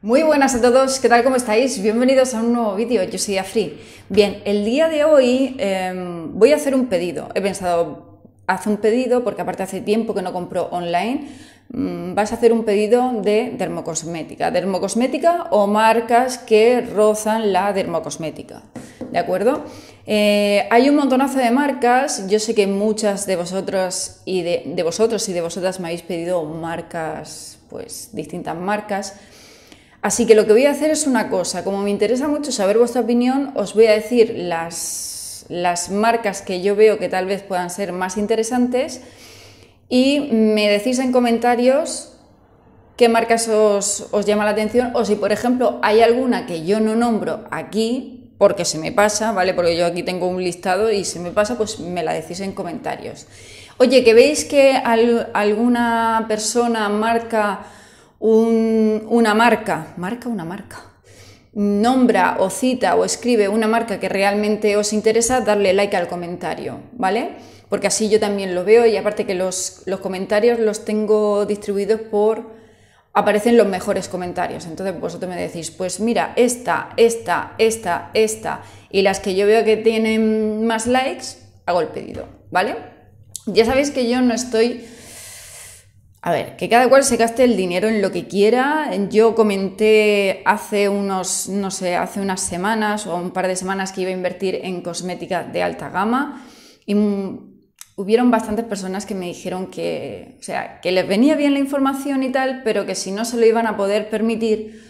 Muy buenas a todos, ¿qué tal? ¿Cómo estáis? Bienvenidos a un nuevo vídeo, yo soy Afri. Bien, el día de hoy em, voy a hacer un pedido. He pensado, haz un pedido porque aparte hace tiempo que no compro online. Mm, vas a hacer un pedido de dermocosmética. Dermocosmética o marcas que rozan la dermocosmética. ¿De acuerdo? Eh, hay un montonazo de marcas. Yo sé que muchas de vosotros y de, de vosotros y de vosotras me habéis pedido marcas, pues distintas marcas. Así que lo que voy a hacer es una cosa, como me interesa mucho saber vuestra opinión, os voy a decir las, marcas que yo veo que tal vez puedan ser más interesantes y me decís en comentarios qué marcas os, llama la atención o si por ejemplo hay alguna que yo no nombro aquí porque se me pasa, ¿vale? Porque yo aquí tengo un listado y se me pasa, pues me la decís en comentarios. Oye, que veis que alguna persona, marca una marca, marca una marca, nombra o cita o escribe una marca que realmente os interesa, darle like al comentario, ¿vale? Porque así yo también lo veo y aparte que los, los comentarios los tengo distribuidos por... aparecen los mejores comentarios. Entonces vosotros me decís, pues mira, esta, esta, esta, esta y las que yo veo que tienen más likes, hago el pedido, ¿vale? Ya sabéis que yo no estoy a ver, que cada cual se gaste el dinero en lo que quiera. Yo comenté hace unos, no sé, hace unas semanas o un par de semanas que iba a invertir en cosmética de alta gama y hubieron bastantes personas que me dijeron que, o sea, que les venía bien la información y tal, pero que si no se lo iban a poder permitir,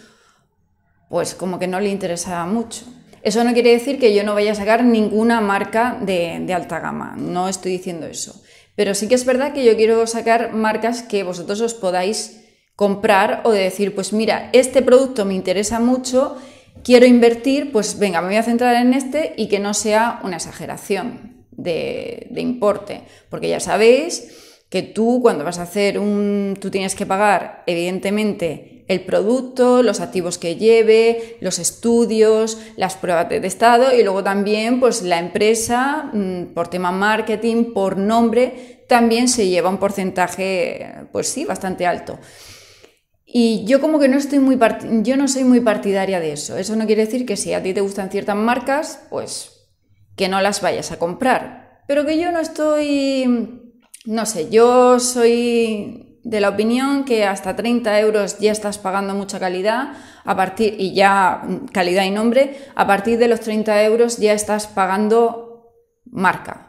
pues como que no le interesaba mucho. Eso no quiere decir que yo no vaya a sacar ninguna marca de alta gama, no estoy diciendo eso pero sí que es verdad que yo quiero sacar marcas que vosotros os podáis comprar o de decir, pues mira, este producto me interesa mucho, quiero invertir, pues venga, me voy a centrar en este y que no sea una exageración de, de importe. Porque ya sabéis que tú cuando vas a hacer un, tú tienes que pagar, evidentemente, el producto, los activos que lleve, los estudios, las pruebas de estado y luego también pues la empresa mm, por tema marketing, por nombre, también se lleva un porcentaje pues sí, bastante alto. Y yo como que no estoy muy yo no soy muy partidaria de eso. Eso no quiere decir que si a ti te gustan ciertas marcas, pues que no las vayas a comprar, pero que yo no estoy no sé, yo soy de la opinión que hasta 30 euros ya estás pagando mucha calidad a partir, y ya mm, calidad y nombre, a partir de los 30 euros ya estás pagando marca.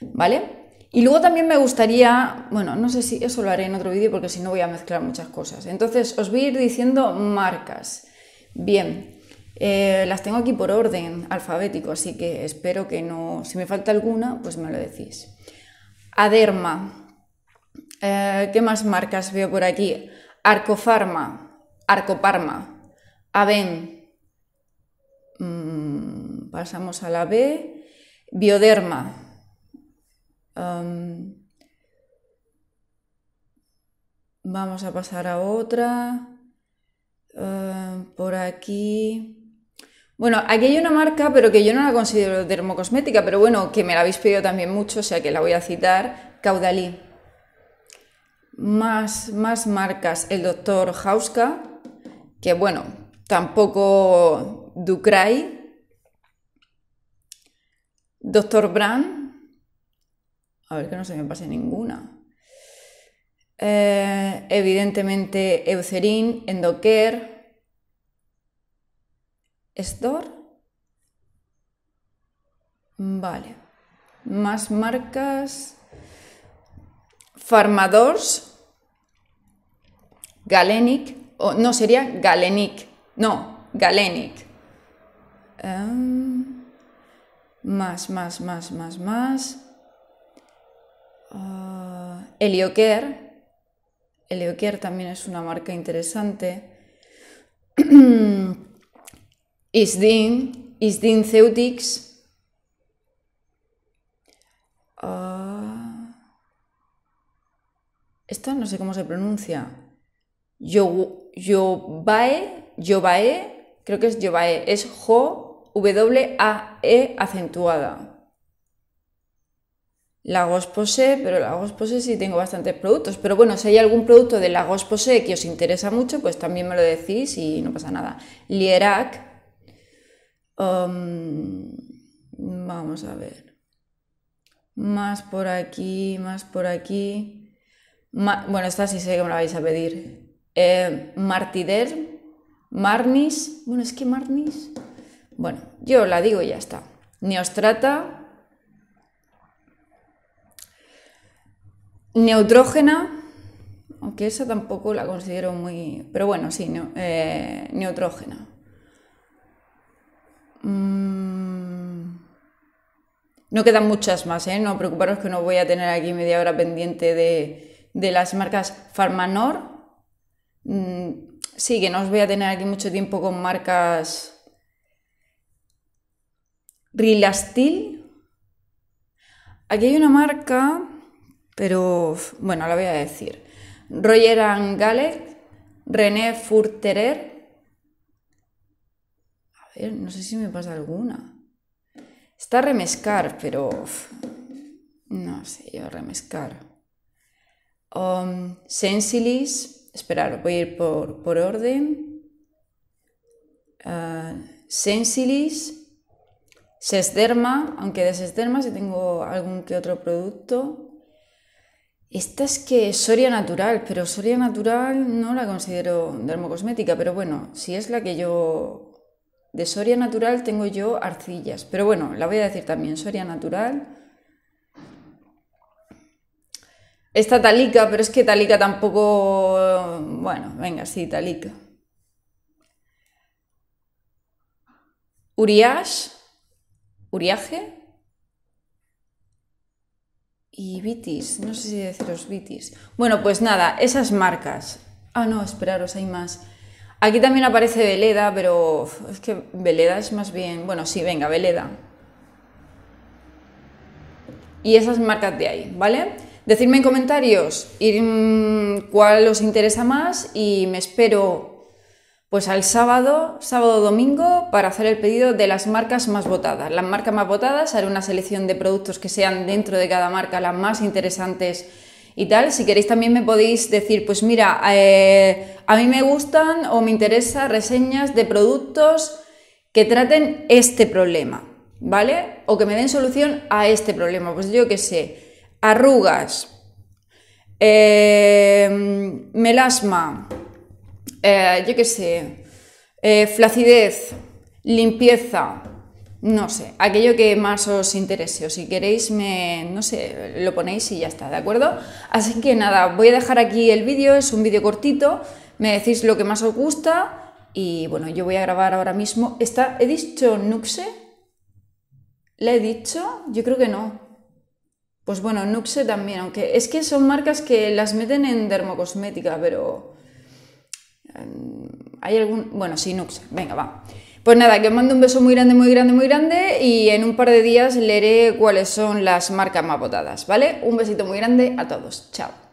¿Vale? Y luego también me gustaría, bueno, no sé si eso lo haré en otro vídeo porque si no voy a mezclar muchas cosas. Entonces, os voy a ir diciendo marcas. Bien, eh, las tengo aquí por orden alfabético, así que espero que no, si me falta alguna, pues me lo decís. Aderma. Eh, ¿Qué más marcas veo por aquí? Arcofarma, Arcoparma, Aven. Mm, pasamos a la B. Bioderma. Em, vamos a pasar a otra. Em, por aquí. Bueno, aquí hay una marca, pero que yo no la considero dermocosmética, pero bueno, que me la habéis pedido también mucho, o sea que la voy a citar, Caudalí más, más marcas el doctor Hauska, que bueno, tampoco Ducray, doctor Brand, a ver que no se me pase ninguna. Eh, evidentemente Eucerin, Endoker, Store. Vale. Más marcas. Farmadors, Galenic, o no sería Galenic, no, Galenic. más, más, más, más, más. Uh, Elioker. Elioker también es una marca interesante. Isdin, Isdin Ceutics. esta no sé cómo se pronuncia yo vae creo que es vae es Jo, W, A, E acentuada. Lagos posee pero Lagos Posé sí tengo bastantes productos. Pero bueno, si hay algún producto de Lagos posee que os interesa mucho, pues también me lo decís y no pasa nada. Lierac. Um, vamos a ver. Más por aquí, más por aquí. bueno, esta sí sé que me la vais a pedir. Eh, Martider, Marnis, bueno, es que Marnis, bueno, yo la digo y ya está. Neostrata, neutrógena, aunque esa tampoco la considero muy, pero bueno, sí, eh, neutrógena. Mm, no quedan muchas más, ¿eh? no preocuparos que no voy a tener aquí media hora pendiente de, de las marcas Farmanor, Mm, sí, que no os voy a tener aquí mucho tiempo con marcas. Rilastil. Aquí hay una marca, pero bueno, la voy a decir. Roger Angale René Furterer. A ver, no sé si me pasa alguna. Está remescar, pero. No sé yo, remescar. Um, Sensilis. Esperar, voy a ir por, por orden. Ah, sensilis, Sesderma, aunque de Sesderma si tengo algún que otro producto. Esta es que es Soria Natural, pero Soria Natural no la considero dermocosmética, pero bueno, si es la que yo... De Soria Natural tengo yo arcillas, pero bueno, la voy a decir también, Soria Natural, Esta talica, pero es que talica tampoco... Bueno, venga, sí, talica. Uriash, Uriaje y Vitis. No sé si deciros Vitis. Bueno, pues nada, esas marcas. Ah, no, esperaros, hay más. Aquí también aparece Veleda, pero es que Veleda es más bien... Bueno, sí, venga, Veleda. Y esas marcas de ahí, ¿vale? Decidme en comentarios mm, cuál os interesa más y me espero pues al sábado, sábado domingo, para hacer el pedido de las marcas más votadas. Las marcas más votadas, haré una selección de productos que sean dentro de cada marca las más interesantes y tal. Si queréis también me podéis decir, pues mira, eh, a mí me gustan o me interesan reseñas de productos que traten este problema, ¿vale? O que me den solución a este problema. Pues yo qué sé arrugas, eh, melasma, eh, yo qué sé, eh, flacidez, limpieza, no sé, aquello que más os interese o si queréis no sé, lo ponéis y ya está, ¿de acuerdo? Así que nada, voy a dejar aquí el vídeo, es un vídeo cortito, me decís lo que más os gusta y bueno, yo voy a grabar ahora mismo. ¿Está, ¿He dicho Nuxe? ¿La he dicho? Yo creo que no. Pues bueno, Nuxe también, aunque es que son marcas que las meten en dermocosmética, pero... Em, hay algún... Bueno, sí, Nuxe, venga, va. Pues nada, que os mando un beso muy grande, muy grande, muy grande y en un par de días leeré cuáles son las marcas más votadas, ¿vale? Un besito muy grande a todos, chao.